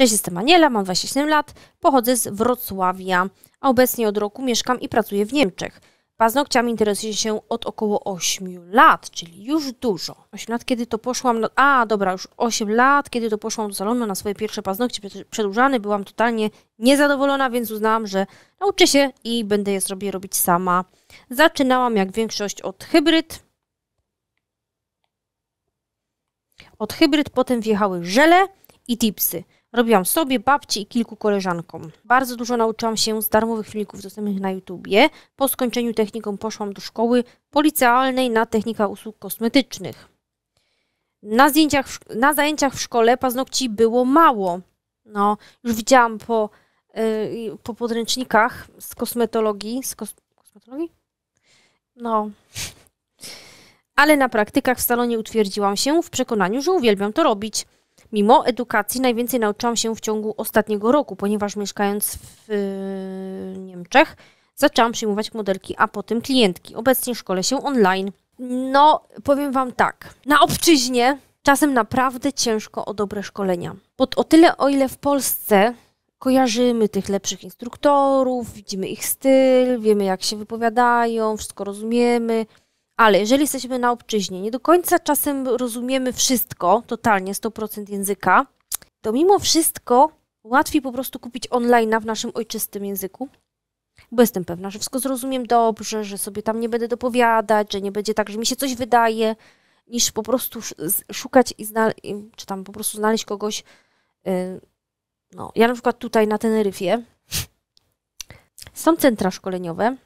Cześć, jestem Aniela, mam 27 lat, pochodzę z Wrocławia, a obecnie od roku mieszkam i pracuję w Niemczech. Paznokciami interesuję się od około 8 lat, czyli już dużo. 8 lat, kiedy to poszłam, do, a dobra, już 8 lat, kiedy to poszłam do salonu na swoje pierwsze paznokcie przedłużane, byłam totalnie niezadowolona, więc uznałam, że nauczę się i będę je sobie robić sama. Zaczynałam jak większość od hybryd. Od hybryd potem wjechały żele i tipsy. Robiłam sobie, babci i kilku koleżankom. Bardzo dużo nauczyłam się z darmowych filmików dostępnych na YouTubie. Po skończeniu techniką poszłam do szkoły policealnej na technika usług kosmetycznych. Na, zdjęciach w, na zajęciach w szkole paznokci było mało. No, już widziałam po, yy, po podręcznikach z kosmetologii. Z kos, kosmetologii? No. Ale na praktykach w salonie utwierdziłam się w przekonaniu, że uwielbiam to robić. Mimo edukacji najwięcej nauczyłam się w ciągu ostatniego roku, ponieważ mieszkając w yy, Niemczech, zaczęłam przyjmować modelki, a potem klientki. Obecnie szkole się online. No, powiem Wam tak, na obczyźnie czasem naprawdę ciężko o dobre szkolenia. Pod o tyle, o ile w Polsce kojarzymy tych lepszych instruktorów, widzimy ich styl, wiemy jak się wypowiadają, wszystko rozumiemy – ale jeżeli jesteśmy na obczyźnie, nie do końca czasem rozumiemy wszystko, totalnie 100% języka, to mimo wszystko łatwiej po prostu kupić online w naszym ojczystym języku, bo jestem pewna, że wszystko zrozumiem dobrze, że sobie tam nie będę dopowiadać, że nie będzie tak, że mi się coś wydaje, niż po prostu szukać i znaleźć, czy tam po prostu znaleźć kogoś. Y, no, ja na przykład tutaj na Teneryfie są centra szkoleniowe,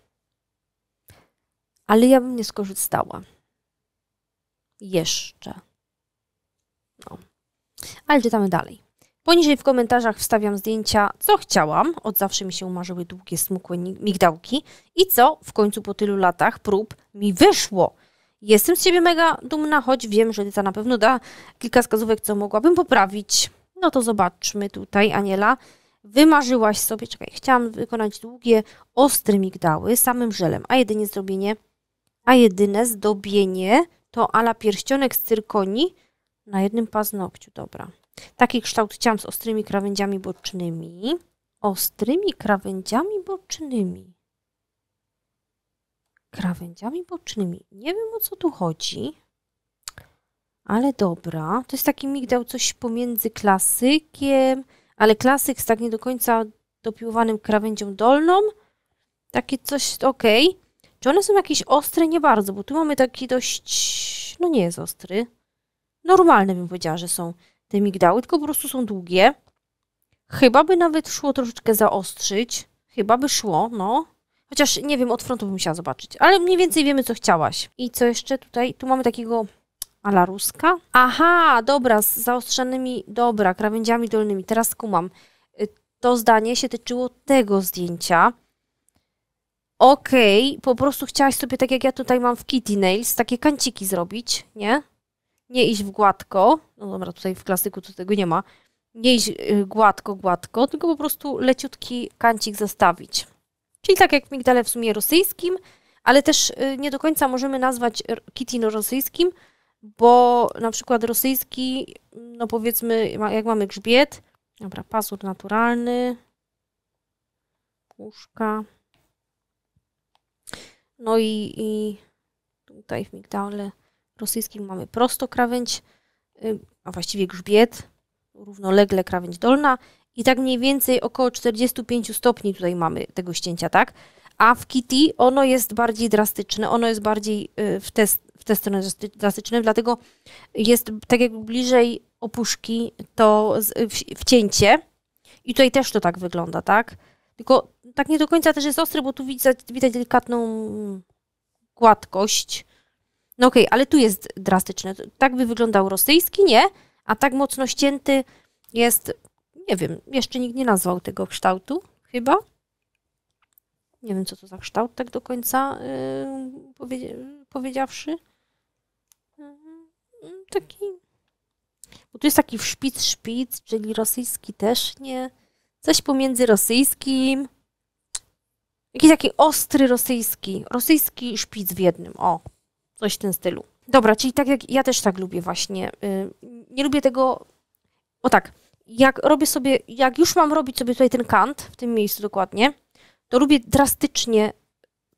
ale ja bym nie skorzystała. Jeszcze. No. Ale czytamy dalej. Poniżej w komentarzach wstawiam zdjęcia, co chciałam. Od zawsze mi się umarzyły długie, smukłe migdałki. I co w końcu po tylu latach prób mi wyszło. Jestem z ciebie mega dumna, choć wiem, że ta na pewno da kilka wskazówek, co mogłabym poprawić. No to zobaczmy tutaj, Aniela. Wymarzyłaś sobie, czekaj, chciałam wykonać długie, ostre migdały samym żelem, a jedynie zrobienie a jedyne zdobienie to ala pierścionek z cyrkoni na jednym paznokciu. Dobra. Taki kształt chciałam z ostrymi krawędziami bocznymi. Ostrymi krawędziami bocznymi. Krawędziami bocznymi. Nie wiem o co tu chodzi. Ale dobra. To jest taki migdał coś pomiędzy klasykiem, ale klasyk z tak nie do końca dopiłowanym krawędzią dolną. Takie coś, ok. Czy one są jakieś ostre? Nie bardzo, bo tu mamy taki dość... No nie jest ostry. Normalne bym powiedziała, że są te migdały, tylko po prostu są długie. Chyba by nawet szło troszeczkę zaostrzyć. Chyba by szło, no. Chociaż nie wiem, od frontu bym musiała zobaczyć. Ale mniej więcej wiemy, co chciałaś. I co jeszcze tutaj? Tu mamy takiego alaruska. Aha, dobra, z zaostrzonymi, dobra, krawędziami dolnymi. Teraz kumam. Y, to zdanie się tyczyło tego zdjęcia okej, okay, po prostu chciałaś sobie, tak jak ja tutaj mam w Kitty Nails, takie kanciki zrobić, nie? Nie iść w gładko, no dobra, tutaj w klasyku to tego nie ma, nie iść y, gładko, gładko, tylko po prostu leciutki kancik zostawić. Czyli tak jak w migdale w sumie rosyjskim, ale też y, nie do końca możemy nazwać kitin no rosyjskim, bo na przykład rosyjski, no powiedzmy, jak mamy grzbiet, dobra, pazur naturalny, puszka, no i, i tutaj w migdale rosyjskim mamy prosto krawędź, a właściwie grzbiet, równolegle krawędź dolna i tak mniej więcej około 45 stopni tutaj mamy tego ścięcia, tak? A w Kitty ono jest bardziej drastyczne, ono jest bardziej y, w tę, w tę stronę drastyczne, dlatego jest tak jak bliżej opuszki to wcięcie i tutaj też to tak wygląda, tak? Tylko tak nie do końca też jest ostry, bo tu widać, widać delikatną gładkość. No okej, okay, ale tu jest drastyczne. Tak by wyglądał rosyjski, nie? A tak mocno ścięty jest, nie wiem, jeszcze nikt nie nazwał tego kształtu, chyba. Nie wiem, co to za kształt, tak do końca yy, powiedzia powiedziawszy. Mhm. taki. Bo tu jest taki szpic, szpic, czyli rosyjski też nie. Coś pomiędzy rosyjskim, jakiś taki ostry rosyjski, rosyjski szpic w jednym, o, coś w tym stylu. Dobra, czyli tak jak ja też tak lubię właśnie, y, nie lubię tego, o tak, jak robię sobie, jak już mam robić sobie tutaj ten kant, w tym miejscu dokładnie, to lubię drastycznie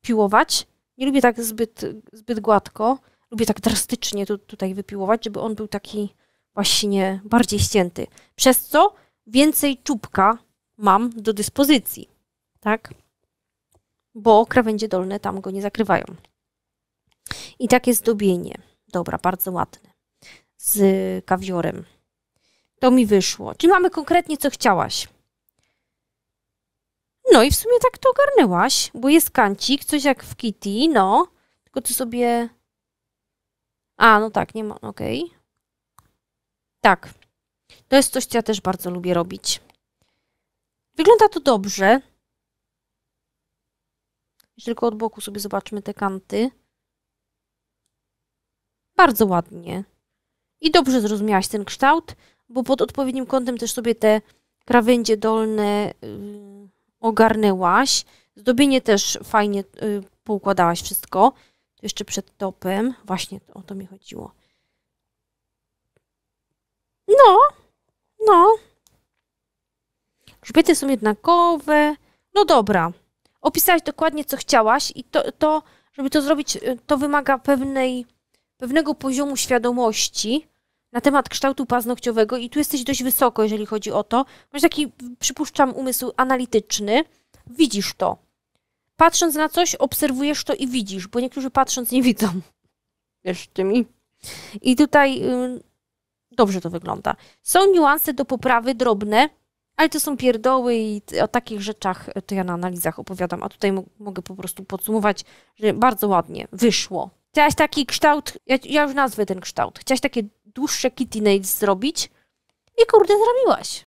piłować, nie lubię tak zbyt, zbyt gładko, lubię tak drastycznie tu, tutaj wypiłować, żeby on był taki właśnie bardziej ścięty. Przez co więcej czubka mam do dyspozycji, tak? Bo krawędzie dolne tam go nie zakrywają. I tak jest dobienie. Dobra, bardzo ładne. Z kawiorem. To mi wyszło. Czy mamy konkretnie, co chciałaś. No i w sumie tak to ogarnęłaś, bo jest kancik, coś jak w Kitty, no. Tylko ty sobie... A, no tak, nie ma, okej. Okay. Tak. To jest coś, co ja też bardzo lubię robić. Wygląda to dobrze. Jeśli tylko od boku sobie zobaczmy te kanty. Bardzo ładnie. I dobrze zrozumiałaś ten kształt, bo pod odpowiednim kątem też sobie te krawędzie dolne y, ogarnęłaś. Zdobienie też fajnie yy, poukładałaś wszystko. To jeszcze przed topem. Właśnie o to mi chodziło. No, no, Grzbiety są jednakowe. No dobra. Opisałaś dokładnie, co chciałaś i to, to żeby to zrobić, y, to wymaga pewnej, pewnego poziomu świadomości na temat kształtu paznokciowego i tu jesteś dość wysoko, jeżeli chodzi o to. Masz taki, przypuszczam, umysł analityczny. Widzisz to. Patrząc na coś, obserwujesz to i widzisz, bo niektórzy patrząc nie widzą. Wiesz, mi. I tutaj y, dobrze to wygląda. Są niuanse do poprawy drobne, ale to są pierdoły i o takich rzeczach e, to ja na analizach opowiadam, a tutaj mogę po prostu podsumować, że bardzo ładnie wyszło. Chciałaś taki kształt, ja, ja już nazwę ten kształt, chciałaś takie dłuższe kitty nails zrobić i kurde zrobiłaś.